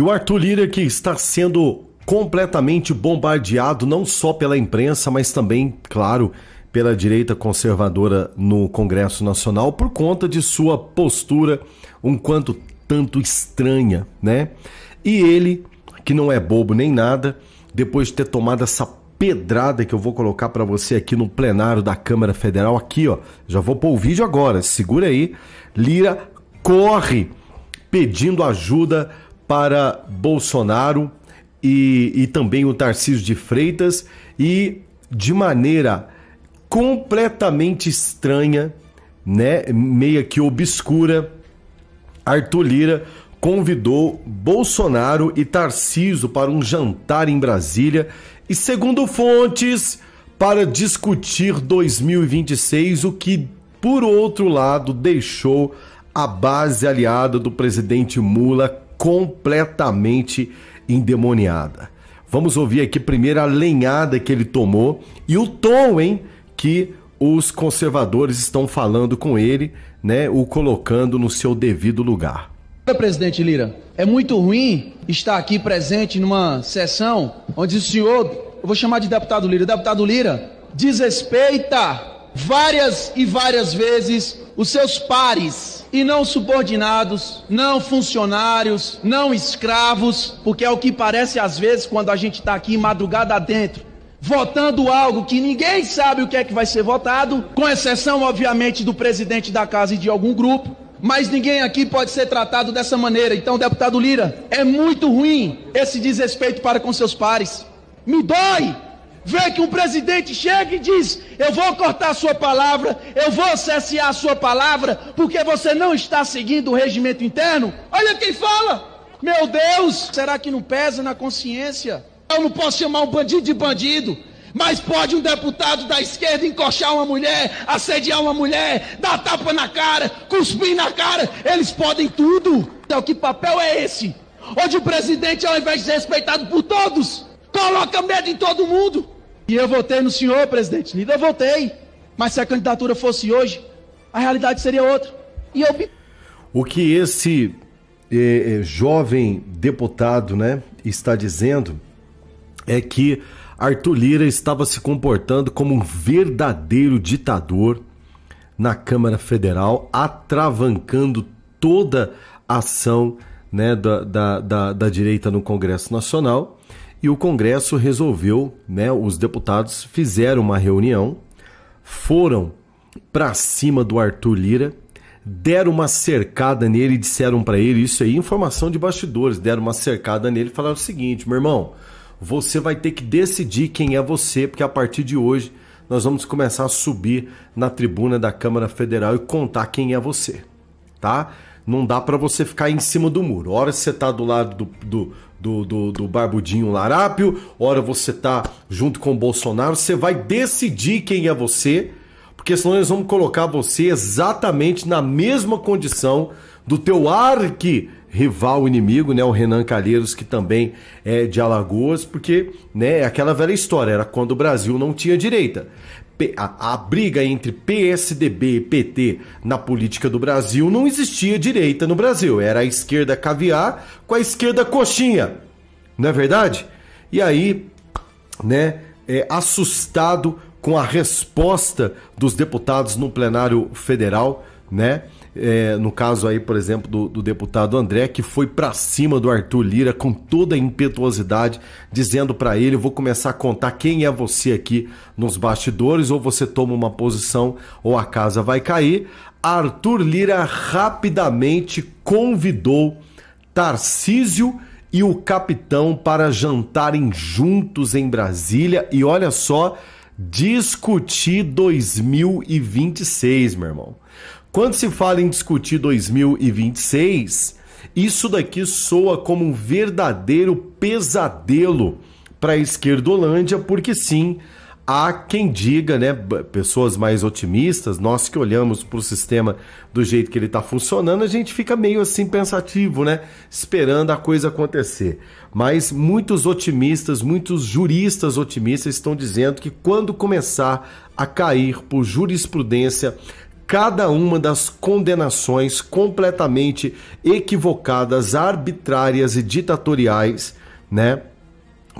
E o Arthur Lira que está sendo completamente bombardeado não só pela imprensa, mas também, claro, pela direita conservadora no Congresso Nacional por conta de sua postura um quanto tanto estranha, né? E ele, que não é bobo nem nada, depois de ter tomado essa pedrada que eu vou colocar para você aqui no plenário da Câmara Federal aqui, ó, já vou pôr o vídeo agora, segura aí. Lira corre pedindo ajuda para Bolsonaro e, e também o Tarcísio de Freitas e de maneira completamente estranha, né, meia que obscura, Arthur Lira convidou Bolsonaro e Tarciso para um jantar em Brasília e, segundo fontes, para discutir 2026, o que, por outro lado, deixou a base aliada do presidente Lula completamente endemoniada. Vamos ouvir aqui primeiro a lenhada que ele tomou e o tom, hein, que os conservadores estão falando com ele, né, o colocando no seu devido lugar. Presidente Lira, é muito ruim estar aqui presente numa sessão onde o senhor, eu vou chamar de deputado Lira, deputado Lira, desrespeita várias e várias vezes os seus pares e não subordinados, não funcionários, não escravos, porque é o que parece às vezes quando a gente está aqui madrugada dentro votando algo que ninguém sabe o que é que vai ser votado, com exceção, obviamente, do presidente da casa e de algum grupo. Mas ninguém aqui pode ser tratado dessa maneira. Então, deputado Lira, é muito ruim esse desrespeito para com seus pares. Me dói Vê que um presidente chega e diz: Eu vou cortar a sua palavra, eu vou cessear a sua palavra, porque você não está seguindo o regimento interno. Olha quem fala: Meu Deus, será que não pesa na consciência? Eu não posso chamar um bandido de bandido, mas pode um deputado da esquerda encoxar uma mulher, assediar uma mulher, dar tapa na cara, cuspir na cara, eles podem tudo. Então, que papel é esse? Onde o presidente, ao invés de ser respeitado por todos, coloca medo em todo mundo. E eu votei no senhor, presidente Lira, Eu votei. Mas se a candidatura fosse hoje, a realidade seria outra. E eu. O que esse eh, eh, jovem deputado né, está dizendo é que Arthur Lira estava se comportando como um verdadeiro ditador na Câmara Federal, atravancando toda a ação né, da, da, da, da direita no Congresso Nacional e o Congresso resolveu, né, os deputados fizeram uma reunião, foram para cima do Arthur Lira, deram uma cercada nele e disseram para ele isso aí, é informação de bastidores, deram uma cercada nele e falaram o seguinte, meu irmão, você vai ter que decidir quem é você, porque a partir de hoje nós vamos começar a subir na tribuna da Câmara Federal e contar quem é você, tá? não dá para você ficar em cima do muro. Hora você tá do lado do, do, do, do, do barbudinho larápio, hora você tá junto com o Bolsonaro, você vai decidir quem é você, porque senão nós vamos colocar você exatamente na mesma condição do teu arque rival inimigo, né, o Renan Calheiros, que também é de Alagoas, porque, né, é aquela velha história, era quando o Brasil não tinha direita a, a, briga entre PSDB e PT na política do Brasil não existia direita no Brasil. Era a esquerda caviar com a esquerda coxinha. Não é verdade? E aí, né, é, assustado com a resposta dos deputados no plenário federal, né? é, no caso aí, por exemplo, do, do deputado André, que foi para cima do Arthur Lira com toda a impetuosidade, dizendo para ele: vou começar a contar quem é você aqui nos bastidores, ou você toma uma posição ou a casa vai cair. Arthur Lira rapidamente convidou Tarcísio e o capitão para jantarem juntos em Brasília e olha só, discutir 2026, meu irmão. Quando se fala em discutir 2026, isso daqui soa como um verdadeiro pesadelo para a esquerdolândia, porque sim, há quem diga, né, pessoas mais otimistas, nós que olhamos para o sistema do jeito que ele está funcionando, a gente fica meio assim pensativo, né, esperando a coisa acontecer. Mas muitos otimistas, muitos juristas otimistas estão dizendo que quando começar a cair por jurisprudência cada uma das condenações completamente equivocadas, arbitrárias e ditatoriais, né?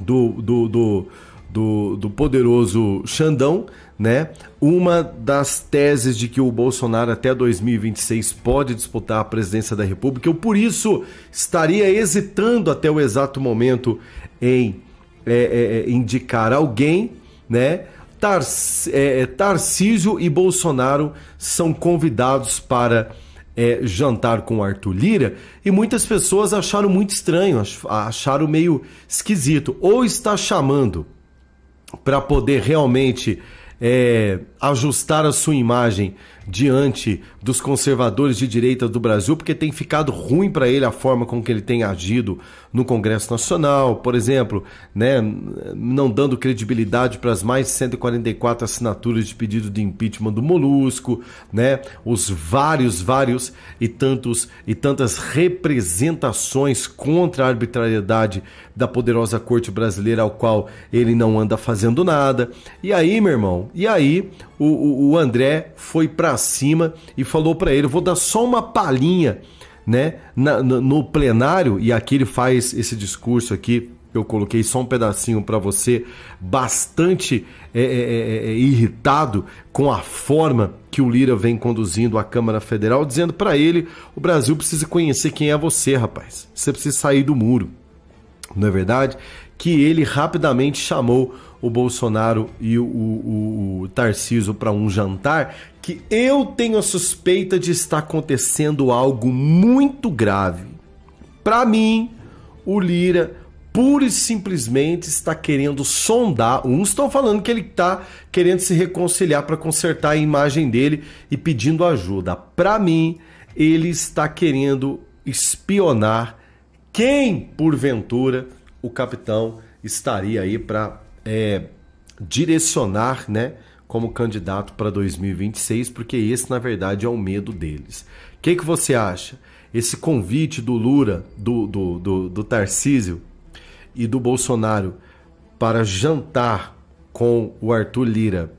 Do, do, do, do, do poderoso Xandão, né? Uma das teses de que o Bolsonaro até 2026 pode disputar a presidência da República, eu por isso estaria hesitando até o exato momento em é, é, é indicar alguém, né? É, é, Tarcísio e Bolsonaro são convidados para é, jantar com Arthur Lira e muitas pessoas acharam muito estranho, acharam meio esquisito. Ou está chamando para poder realmente é, ajustar a sua imagem diante dos conservadores de direita do Brasil, porque tem ficado ruim para ele a forma com que ele tem agido no Congresso Nacional, por exemplo, né, não dando credibilidade para as mais de 144 assinaturas de pedido de impeachment do Molusco, né, os vários, vários e tantos e tantas representações contra a arbitrariedade da poderosa corte brasileira ao qual ele não anda fazendo nada. E aí, meu irmão, e aí o, o, o André foi para cima e falou para ele: vou dar só uma palhinha, né? Na, no, no plenário, e aqui ele faz esse discurso aqui eu coloquei só um pedacinho para você, bastante é é, é, é, é, irritado com a forma que o Lira vem conduzindo a Câmara Federal, dizendo para ele: o Brasil precisa conhecer quem é você, rapaz. Você precisa sair do muro. Não é verdade? Que ele rapidamente chamou o Bolsonaro e o, o, o Tarciso para um jantar, que eu tenho a suspeita de estar acontecendo algo muito grave. Para mim, o Lira pura e simplesmente está querendo sondar. Uns estão falando que ele está querendo se reconciliar para consertar a imagem dele e pedindo ajuda. Para mim, ele está querendo espionar quem, porventura, o capitão estaria aí para é, direcionar né, como candidato para 2026, porque esse, na verdade, é o medo deles. O que, que você acha? Esse convite do Lula, do, do, do, do Tarcísio e do Bolsonaro para jantar com o Arthur Lira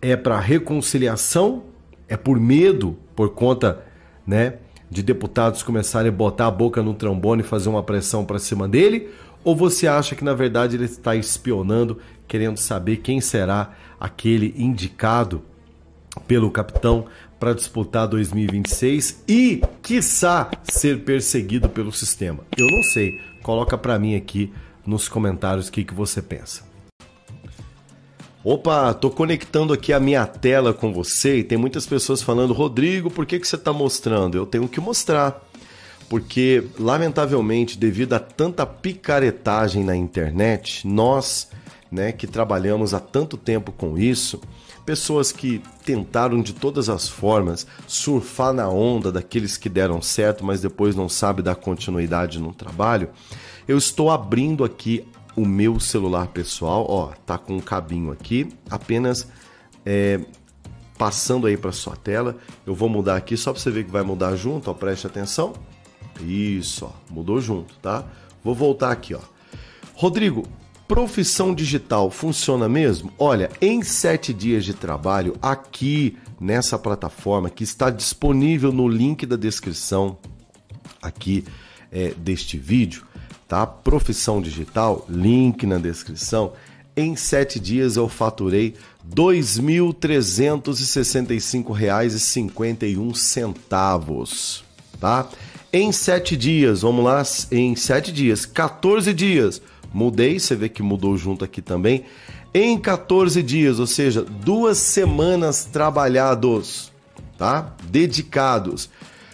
é para reconciliação? É por medo, por conta né, de deputados começarem a botar a boca no trombone e fazer uma pressão para cima dele? Ou você acha que na verdade ele está espionando, querendo saber quem será aquele indicado pelo capitão para disputar 2026 e, quiçá, ser perseguido pelo sistema? Eu não sei. Coloca para mim aqui nos comentários o que, que você pensa. Opa, tô conectando aqui a minha tela com você e tem muitas pessoas falando, Rodrigo, por que, que você está mostrando? Eu tenho que mostrar porque lamentavelmente, devido a tanta picaretagem na internet, nós, né, que trabalhamos há tanto tempo com isso, pessoas que tentaram de todas as formas surfar na onda daqueles que deram certo, mas depois não sabe dar continuidade no trabalho, eu estou abrindo aqui o meu celular pessoal, ó, tá com um cabinho aqui, apenas é, passando aí para sua tela. Eu vou mudar aqui só para você ver que vai mudar junto, ó, preste atenção. Isso, ó, mudou junto, tá? Vou voltar aqui, ó. Rodrigo, profissão digital funciona mesmo? Olha, em sete dias de trabalho aqui nessa plataforma que está disponível no link da descrição aqui é, deste vídeo, tá? Profissão digital, link na descrição. Em sete dias eu faturei R$ 2.365,51, tá? em sete dias. Vamos lá, em sete dias, 14 dias. Mudei, você vê que mudou junto aqui também. Em 14 dias, ou seja, duas semanas trabalhados, tá? Dedicados.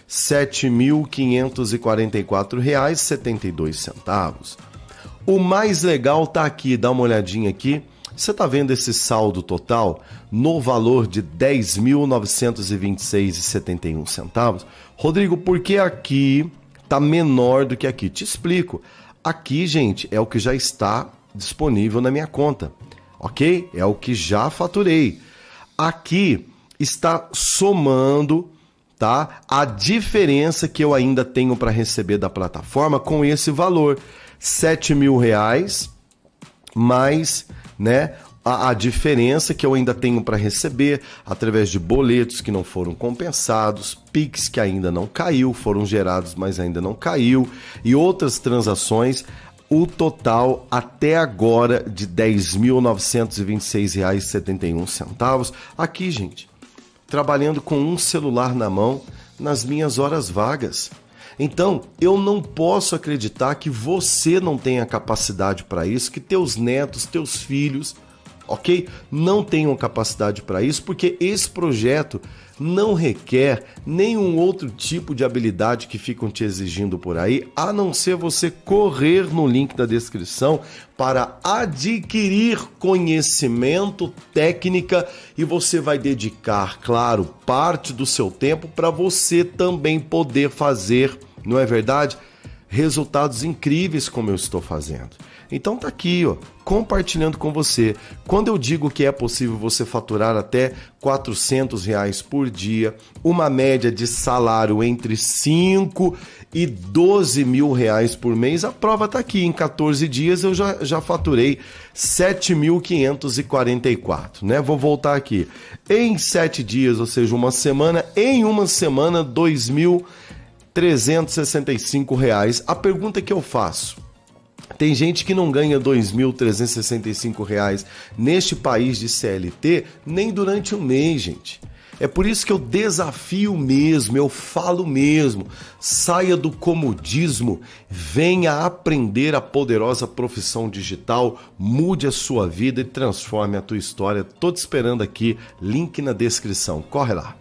R$ 7.544,72. O mais legal tá aqui, dá uma olhadinha aqui. Você está vendo esse saldo total no valor de R$ 10.926,71? Rodrigo, por que aqui está menor do que aqui? Te explico. Aqui, gente, é o que já está disponível na minha conta, ok? É o que já faturei. Aqui está somando tá? A diferença que eu ainda tenho para receber da plataforma com esse valor, sete mil reais mais né? A, a diferença que eu ainda tenho para receber através de boletos que não foram compensados, PIX que ainda não caiu, foram gerados, mas ainda não caiu, e outras transações o total até agora de R$ 10.926,71. Aqui, gente, trabalhando com um celular na mão nas minhas horas vagas. Então, eu não posso acreditar que você não tenha capacidade para isso, que teus netos, teus filhos ok? Não tenham capacidade para isso, porque esse projeto não requer nenhum outro tipo de habilidade que ficam te exigindo por aí, a não ser você correr no link da descrição para adquirir conhecimento, técnica e você vai dedicar, claro, parte do seu tempo para você também poder fazer, não é verdade? resultados incríveis como eu estou fazendo. Então tá aqui, ó, compartilhando com você. Quando eu digo que é possível você faturar até R$ reais por dia, uma média de salário entre 5 e 12 mil reais por mês, a prova tá aqui. Em 14 dias eu já, já faturei 7.544, né? Vou voltar aqui. Em 7 dias, ou seja, uma semana, em uma semana, 2 mil 365 reais. A pergunta que eu faço: tem gente que não ganha 2.365 reais neste país de CLT nem durante um mês, gente. É por isso que eu desafio mesmo, eu falo mesmo. Saia do comodismo, venha aprender a poderosa profissão digital, mude a sua vida e transforme a tua história. Tô te esperando aqui, link na descrição. Corre lá.